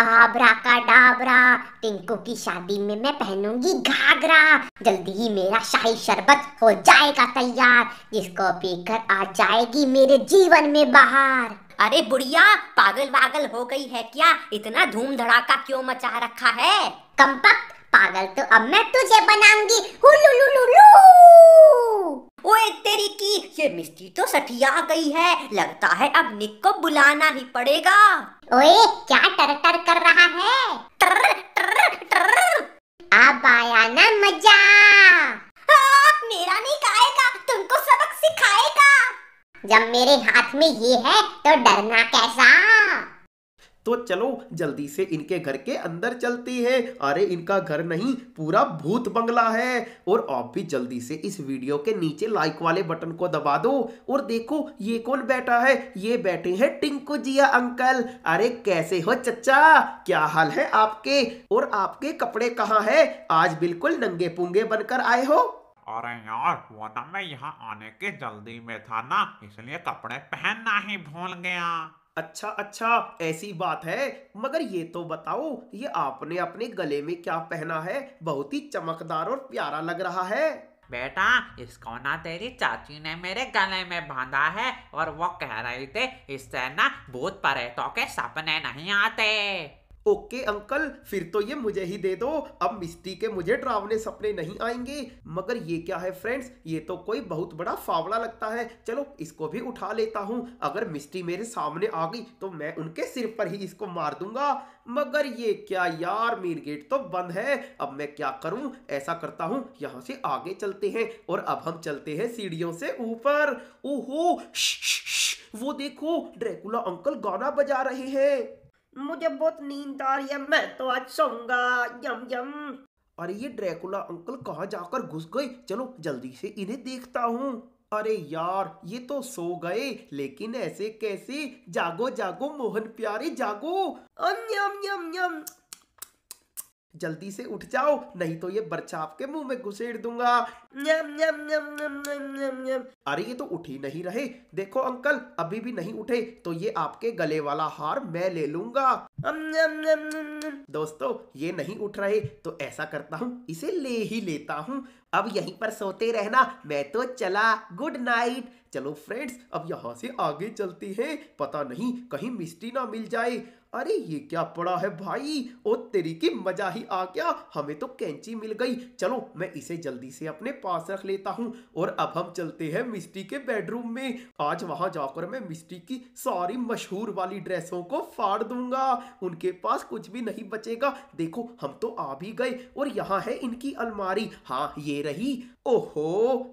आबरा का डाबरा टिंकू की शादी में मैं पहनूंगी घाघरा जल्दी ही मेरा शाही शरबत हो जाएगा तैयार जिसको पीकर आ जाएगी मेरे जीवन में बाहर अरे बुढ़िया पागल वागल हो गई है क्या इतना धूम धड़ाका क्यों मचा रखा है कंपक पागल तो अब मैं तुझे बनाऊंगी ओए तेरी की ये मिस्टी तो सठिया गई है लगता है अब निक को बुलाना ही पड़ेगा ओए क्या टर टर कर रहा है टर टर टर अब आया ना मजा आ, मेरा नहीं खाएगा तुमको सबक सिखाएगा जब मेरे हाथ में ये है तो डरना कैसा तो चलो जल्दी से इनके घर के अंदर चलती है अरे इनका घर नहीं पूरा भूत बंगला है और आप भी जल्दी से इस वीडियो के नीचे लाइक वाले बटन को दबा दो और देखो ये कौन बैठा है ये बैठे हैं टिंकू जिया अंकल अरे कैसे हो चचा क्या हाल है आपके और आपके कपड़े कहाँ है आज बिल्कुल नंगे पुंगे बनकर आए हो अरे यार वो ना तो मैं यहाँ आने के जल्दी में था ना इसलिए कपड़े पहनना ही भूल गया अच्छा अच्छा ऐसी बात है मगर ये तो बताओ ये आपने अपने गले में क्या पहना है बहुत ही चमकदार और प्यारा लग रहा है बेटा इसको ना तेरी चाची ने मेरे गले में बांधा है और वो कह रही थी इससे ना भूत परेतों के सपने नहीं आते ओके अंकल फिर तो ये मुझे ही दे दो अब मिस्टी के मुझे डरावने सपने नहीं आएंगे मगर ये क्या है फ्रेंड्स ये तो कोई बहुत बड़ा फावड़ा लगता है चलो इसको भी उठा लेता हूँ अगर मिस्टी मेरे सामने आ गई तो मैं उनके सिर पर ही इसको मार दूंगा मगर ये क्या यार मेन गेट तो बंद है अब मैं क्या करूँ ऐसा करता हूँ यहाँ से आगे चलते हैं और अब हम चलते हैं सीढ़ियों से ऊपर ओहो श, श, श, वो देखो ड्रैकुला अंकल गाना बजा रहे हैं मुझे बहुत नींद आ रही है मैं तो आज सोऊंगा यम यम अरे ये ड्रैकुला अंकल कहाँ जाकर घुस गए चलो जल्दी से इन्हें देखता हूँ अरे यार ये तो सो गए लेकिन ऐसे कैसे जागो जागो मोहन प्यारे जागो अम यम यम यम जल्दी से उठ जाओ नहीं तो ये बर्चा आपके मुंह में घुसेड़ दूंगा न्याम, न्याम, न्याम, न्याम, न्याम, न्याम, न्याम। अरे ये तो उठ ही नहीं रहे देखो अंकल अभी भी नहीं उठे तो ये आपके गले वाला हार मैं ले लूंगा न्याम, न्याम, न्याम। दोस्तों ये नहीं उठ रहे तो ऐसा करता हूँ इसे ले ही लेता हूँ अब यहीं पर सोते रहना मैं तो चला गुड नाइट चलो फ्रेंड्स अब यहाँ से आगे चलते हैं पता नहीं कहीं मिस्ट्री ना मिल जाए अरे ये क्या पड़ा है भाई ओ तेरी की मजा ही आ गया हमें तो कैंची मिल गई चलो मैं इसे जल्दी से अपने पास रख लेता हूँ और अब हम चलते हैं मिस्ट्री के बेडरूम में आज वहां जाकर मैं मिस्ट्री की सारी मशहूर वाली ड्रेसों को फाड़ दूंगा उनके पास कुछ भी नहीं बचेगा देखो हम तो आ भी गए और यहाँ है इनकी अलमारी हाँ ये रही ओहो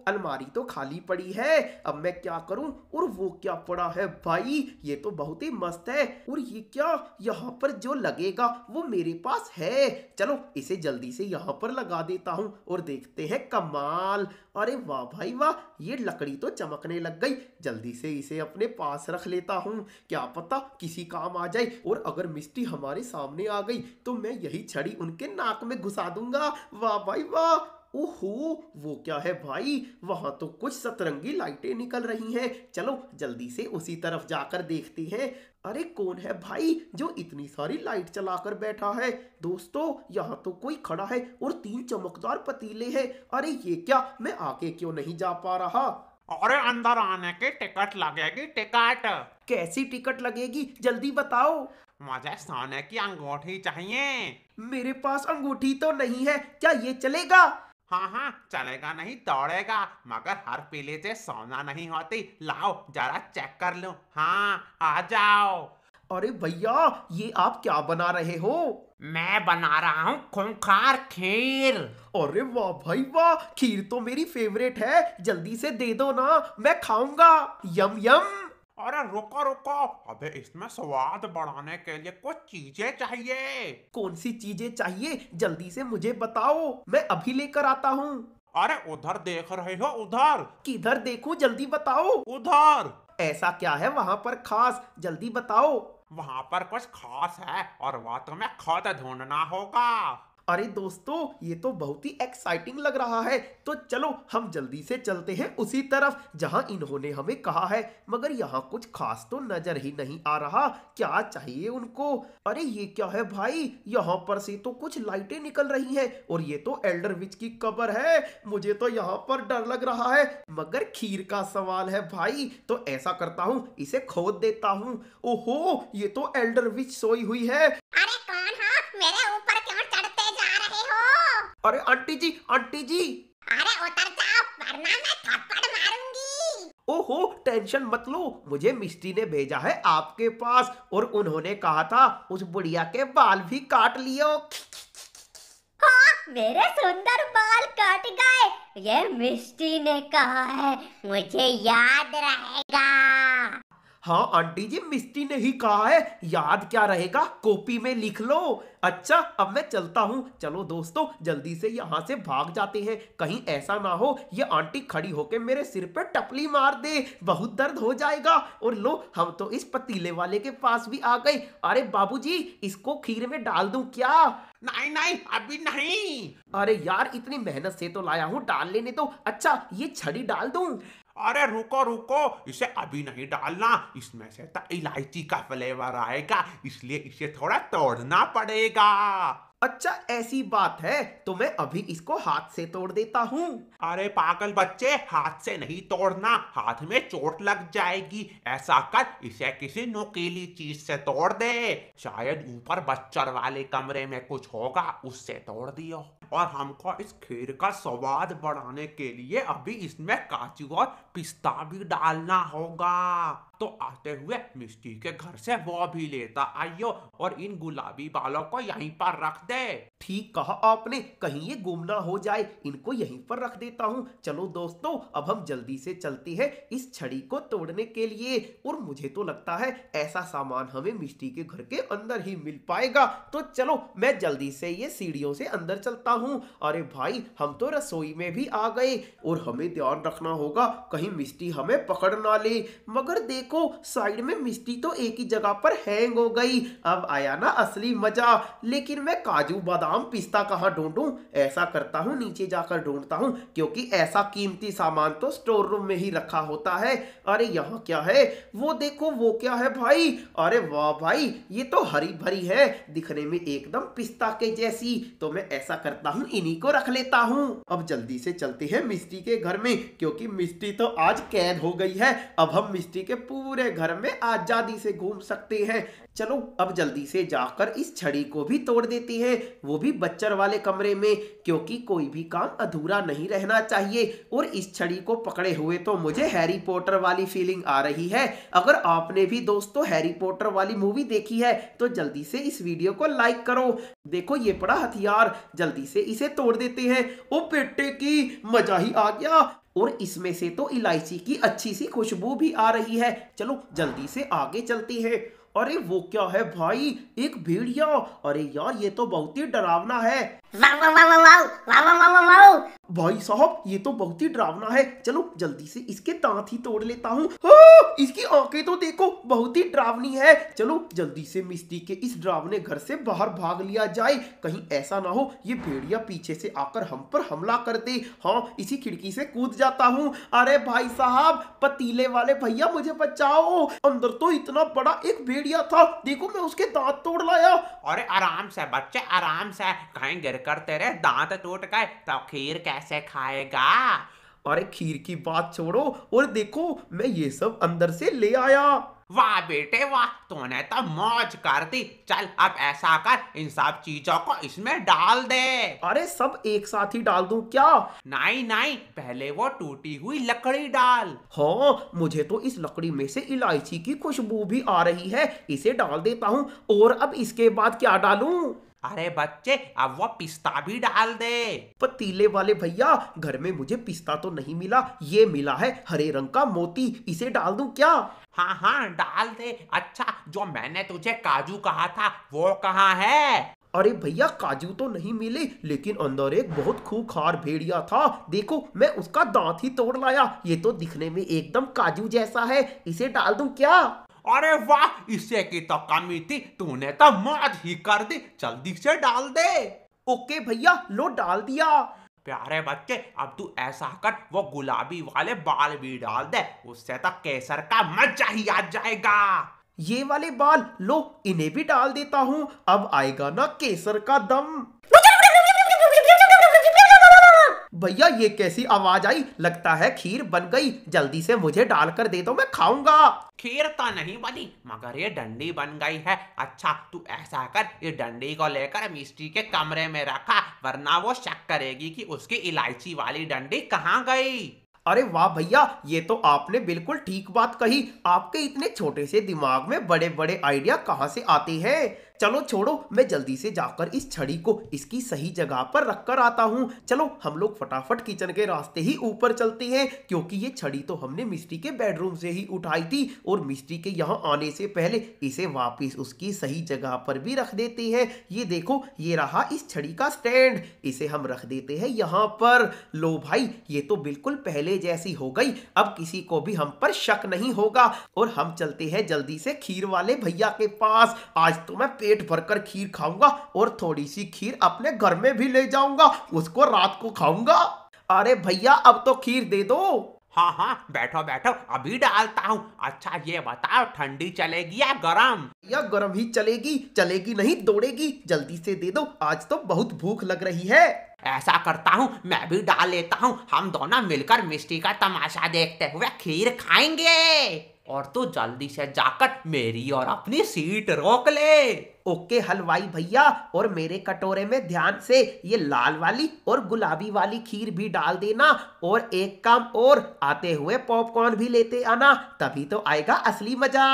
अलमारी तो खाली पड़ी है अब मैं क्या करूं और वो क्या पड़ा है भाई ये तो बहुत ही मस्त है और ये क्या यहाँ पर जो लगेगा वो मेरे पास है चलो इसे जल्दी से यहाँ पर लगा देता हूँ और देखते हैं कमाल अरे वाह भाई वाह ये लकड़ी तो चमकने लग गई जल्दी से इसे अपने पास रख लेता हूँ क्या पता किसी काम आ जाए और अगर मिस्टी हमारे सामने आ गई तो मैं यही छड़ी उनके नाक में घुसा दूंगा वाह भाई वाह ओहो वो क्या है भाई वहां तो कुछ सतरंगी लाइटें निकल रही हैं चलो जल्दी से उसी तरफ जाकर देखते हैं अरे कौन है भाई जो इतनी सारी लाइट चलाकर बैठा है दोस्तों यहाँ तो कोई खड़ा है और तीन चमकदार पतीले हैं अरे ये क्या मैं आगे क्यों नहीं जा पा रहा अरे अंदर आने के टिकट लगेगी टिकट कैसी टिकट लगेगी जल्दी बताओ मुझे सोने की अंगूठी चाहिए मेरे पास अंगूठी तो नहीं है क्या ये चलेगा हाँ हाँ चलेगा नहीं दौड़ेगा मगर हर पीले से सोना नहीं होती लाओ जरा चेक कर लो हाँ आ जाओ अरे भैया ये आप क्या बना रहे हो मैं बना रहा हूँ खूंखार खीर अरे वाह भाई वाह खीर तो मेरी फेवरेट है जल्दी से दे दो ना मैं खाऊंगा यम यम अरे रुको रुको अबे इसमें स्वाद बढ़ाने के लिए कुछ चीजें चाहिए कौन सी चीजें चाहिए जल्दी से मुझे बताओ मैं अभी लेकर आता हूँ अरे उधर देख रहे हो उधर किधर देखूं जल्दी बताओ उधर ऐसा क्या है वहाँ पर खास जल्दी बताओ वहाँ पर कुछ खास है और वह तुम्हें खुद ढूंढना होगा अरे दोस्तों ये तो बहुत ही एक्साइटिंग लग रहा है तो चलो हम जल्दी से चलते हैं उसी तरफ जहां इन्होंने हमें कहा है मगर यहाँ कुछ खास तो नजर ही नहीं आ रहा क्या चाहिए उनको अरे ये क्या है भाई यहाँ पर से तो कुछ लाइटें निकल रही हैं और ये तो एल्डर विच की कबर है मुझे तो यहाँ पर डर लग रहा है मगर खीर का सवाल है भाई तो ऐसा करता हूँ इसे खोद देता हूँ ओहो ये तो एल्डर विच सोई हुई है अरे कौन हो मेरे ऊपर अरे आंटी जी आंटी जी अरे उतर जाओ वरना मैं थप्पड़ मारूंगी ओहो टेंशन मत लो मुझे मिस्टी ने भेजा है आपके पास और उन्होंने कहा था उस बुढ़िया के बाल भी काट लियो हाँ, मेरे सुंदर बाल काट गए ये मिस्टी ने कहा है मुझे याद रहेगा हाँ आंटी जी मिस्टी ने ही कहा है याद क्या रहेगा कॉपी में लिख लो अच्छा अब मैं चलता हूँ चलो दोस्तों जल्दी से यहाँ से भाग जाते हैं कहीं ऐसा ना हो ये आंटी खड़ी होके मेरे सिर पे टपली मार दे बहुत दर्द हो जाएगा और लो हम तो इस पतीले वाले के पास भी आ गए अरे बाबूजी इसको खीर में डाल दू क्या नहीं नहीं अभी नहीं अरे यार इतनी मेहनत से तो लाया हूँ डाल लेने तो अच्छा ये छड़ी डाल दू अरे रुको रुको इसे अभी नहीं डालना इसमें से तो इलायची का फ्लेवर आएगा इसलिए इसे थोड़ा तोड़ना पड़ेगा अच्छा ऐसी बात है तो मैं अभी इसको हाथ से तोड़ देता हूँ अरे पागल बच्चे हाथ से नहीं तोड़ना हाथ में चोट लग जाएगी ऐसा कर इसे किसी नुकीली चीज से तोड़ दे शायद ऊपर बच्चर वाले कमरे में कुछ होगा उससे तोड़ दियो और हमको इस खीर का स्वाद बढ़ाने के लिए अभी इसमें काजू और पिस्ता भी डालना होगा तो आते हुए मिस्टी के घर से वो भी लेता आइयो और इन गुलाबी बालों को यहीं पर रख दे ठीक कहा आपने कहीं ये गुम ना हो जाए इनको यहीं पर रख देता हूँ चलो दोस्तों अब हम जल्दी से चलते हैं इस छड़ी को तोड़ने के लिए और मुझे तो लगता है ऐसा सामान हमें मिस्टी के घर के अंदर ही मिल पाएगा तो चलो मैं जल्दी से ये सीढ़ियों से अंदर चलता हूँ अरे भाई हम तो रसोई में भी आ गए और हमें ध्यान रखना होगा कहीं मिस्टी हमें पकड़ ना ले मगर देखो साइड में मिस्टी तो एक ही जगह पर हैंग हो गई अब आया ना असली मजा लेकिन मैं काजू बादाम दाम पिस्ता कहाँ ढूंढूं ऐसा करता हूँ नीचे जाकर ढूंढता हूँ क्योंकि ऐसा कीमती सामान तो स्टोर रूम में ही रखा होता है अरे यहाँ क्या है वो देखो वो क्या है भाई अरे वाह भाई ये तो हरी भरी है दिखने में एकदम पिस्ता के जैसी तो मैं ऐसा करता हूँ इन्हीं को रख लेता हूँ अब जल्दी से चलते हैं मिस्टी के घर में क्योंकि मिस्टी तो आज कैद हो गई है अब हम मिस्टी के पूरे घर में आजादी से घूम सकते हैं चलो अब जल्दी से जाकर इस छड़ी को भी तोड़ देती है वो भी बच्चर वाले कमरे में क्योंकि कोई भी काम अधूरा नहीं रहना चाहिए और इस छड़ी को पकड़े हुए तो मुझे हैरी पॉटर वाली फीलिंग आ रही है अगर आपने भी दोस्तों हैरी पॉटर वाली मूवी देखी है तो जल्दी से इस वीडियो को लाइक करो देखो ये पड़ा हथियार जल्दी से इसे तोड़ देते हैं ओ बेटे की मजा ही आ गया और इसमें से तो इलायची की अच्छी सी खुशबू भी आ रही है चलो जल्दी से आगे चलती है अरे वो क्या है भाई एक भेड़िया अरे यार ये तो बहुत ही डरावना है वाँ वाँ वाँ वाँ वाँ वाँ वाँ वाँ वाँ भाई साहब ये तो बहुत ही डरावना है चलो जल्दी से इसके दांत ही तोड़ लेता हूँ इसकी आंखें तो देखो बहुत ही डरावनी है चलो जल्दी से मिस्टी के इस डरावने घर से बाहर भाग लिया जाए कहीं ऐसा ना हो ये भेड़िया पीछे से आकर हम पर हमला कर दे हाँ इसी खिड़की से कूद जाता हूँ अरे भाई साहब पतीले वाले भैया मुझे बचाओ अंदर तो इतना बड़ा एक भेड़िया था देखो मैं उसके दांत तोड़ लाया अरे आराम से बच्चे आराम से कहीं गिर तेरे दांत टूट गए तो खीर कह कैसे खाएगा अरे खीर की बात छोड़ो और देखो मैं ये सब अंदर से ले आया वाह बेटे वाह तूने तो मौज कर दी चल अब ऐसा कर इन सब चीजों को इसमें डाल दे अरे सब एक साथ ही डाल दूं क्या नहीं नहीं पहले वो टूटी हुई लकड़ी डाल हाँ मुझे तो इस लकड़ी में से इलायची की खुशबू भी आ रही है इसे डाल देता हूँ और अब इसके बाद क्या डालूं अरे बच्चे अब वो पिस्ता भी डाल दे पतीले वाले भैया घर में मुझे पिस्ता तो नहीं मिला ये मिला है हरे रंग का मोती इसे डाल दू क्या हाँ हाँ डाल दे अच्छा जो मैंने तुझे काजू कहा था वो कहाँ है अरे भैया काजू तो नहीं मिले लेकिन अंदर एक बहुत खूखार भेड़िया था देखो मैं उसका दांत ही तोड़ लाया ये तो दिखने में एकदम काजू जैसा है इसे डाल दूं क्या अरे वाह इसे की तो कमी थी तूने तो मौत ही कर दी जल्दी से डाल दे ओके भैया लो डाल दिया प्यारे बच्चे अब तू ऐसा कर वो गुलाबी वाले बाल भी डाल दे उससे तो केसर का मजा ही आ जाएगा ये वाले बाल लो इन्हें भी डाल देता हूँ अब आएगा ना केसर का दम भैया ये कैसी आवाज आई लगता है खीर बन गई जल्दी से मुझे डाल कर दे दो मैं खाऊंगा खीर तो नहीं बनी मगर ये डंडी बन गई है अच्छा तू ऐसा कर ये डंडी को लेकर मिस्ट्री के कमरे में रखा वरना वो शक करेगी कि उसकी इलायची वाली डंडी कहाँ गई अरे वाह भैया ये तो आपने बिल्कुल ठीक बात कही आपके इतने छोटे से दिमाग में बड़े बड़े आइडिया कहाँ से आते हैं चलो छोड़ो मैं जल्दी से जाकर इस छड़ी को इसकी सही जगह पर रखकर आता हूँ चलो हम लोग फटाफट किचन के रास्ते ही ऊपर चलते हैं क्योंकि ये छड़ी तो हमने मिस्ट्री के बेडरूम से ही उठाई थी और मिस्ट्री के यहाँ आने से पहले इसे वापस उसकी सही जगह पर भी रख देते हैं ये देखो ये रहा इस छड़ी का स्टैंड इसे हम रख देते हैं यहाँ पर लो भाई ये तो बिल्कुल पहले जैसी हो गई अब किसी को भी हम पर शक नहीं होगा और हम चलते हैं जल्दी से खीर वाले भैया के पास आज तो मैं पेट भरकर खीर खाऊंगा और थोड़ी सी खीर अपने घर में भी ले जाऊंगा उसको रात को खाऊंगा अरे भैया अब तो खीर दे दो हाँ हाँ बैठो बैठो अभी डालता हूँ अच्छा ये बताओ ठंडी चलेगी या गरम या गरम ही चलेगी चलेगी नहीं दौड़ेगी जल्दी से दे दो आज तो बहुत भूख लग रही है ऐसा करता हूँ मैं भी डाल लेता हूँ हम दोनों मिलकर मिस्टी का तमाशा देखते हुए खीर खाएंगे और तू तो जल्दी से जाकर मेरी और अपनी सीट रोक ले ओके हलवाई भैया और मेरे कटोरे में ध्यान से ये लाल वाली और गुलाबी वाली खीर भी डाल देना और एक काम और आते हुए पॉपकॉर्न भी लेते आना तभी तो आएगा असली मजा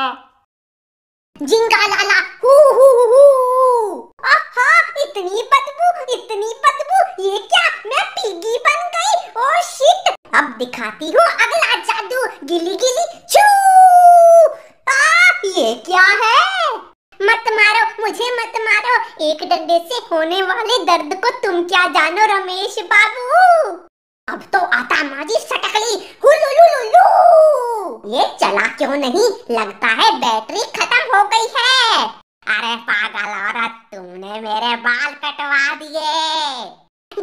जिंगा लाला हु हु हु आहा इतनी बदबू इतनी बदबू ये क्या मैं पिगी बन गई ओ शिट अब दिखाती हूँ अगला जादू गिली गिली चू मत मारो मुझे मत मारो एक डंडे से होने वाले दर्द को तुम क्या जानो रमेश बाबू अब तो आता माजी सटकली ये चला क्यों नहीं लगता है बैटरी खत्म हो गई है अरे पागल औरत तुमने मेरे बाल कटवा दिए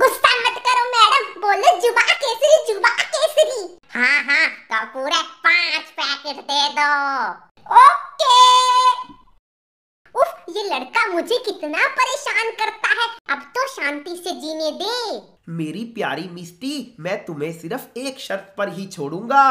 गुस्सा मत करो मैडम बोलो जुबा केसरी जुबा केसरी हाँ हाँ पूरे पांच पैकेट दे दो लड़का मुझे कितना परेशान करता है अब तो शांति से जीने दे मेरी प्यारी मिस्टी मैं तुम्हें सिर्फ एक शर्त पर ही छोड़ूंगा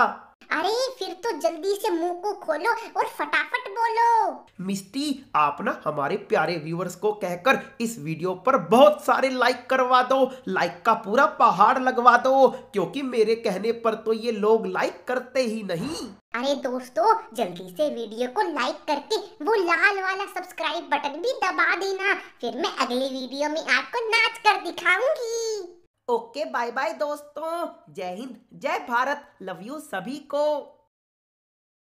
अरे फिर तो जल्दी से मुंह को खोलो और फटाफट बोलो मिस्टी आप ना हमारे प्यारे व्यूअर्स को कहकर इस वीडियो पर बहुत सारे लाइक करवा दो लाइक का पूरा पहाड़ लगवा दो क्योंकि मेरे कहने पर तो ये लोग लाइक करते ही नहीं अरे दोस्तों जल्दी से वीडियो को लाइक करके वो लाल वाला सब्सक्राइब बटन भी दबा देना फिर मैं अगले वीडियो में आपको नाच कर दिखाऊंगी ओके बाय बाय दोस्तों जय हिंद जय भारत लव यू सभी को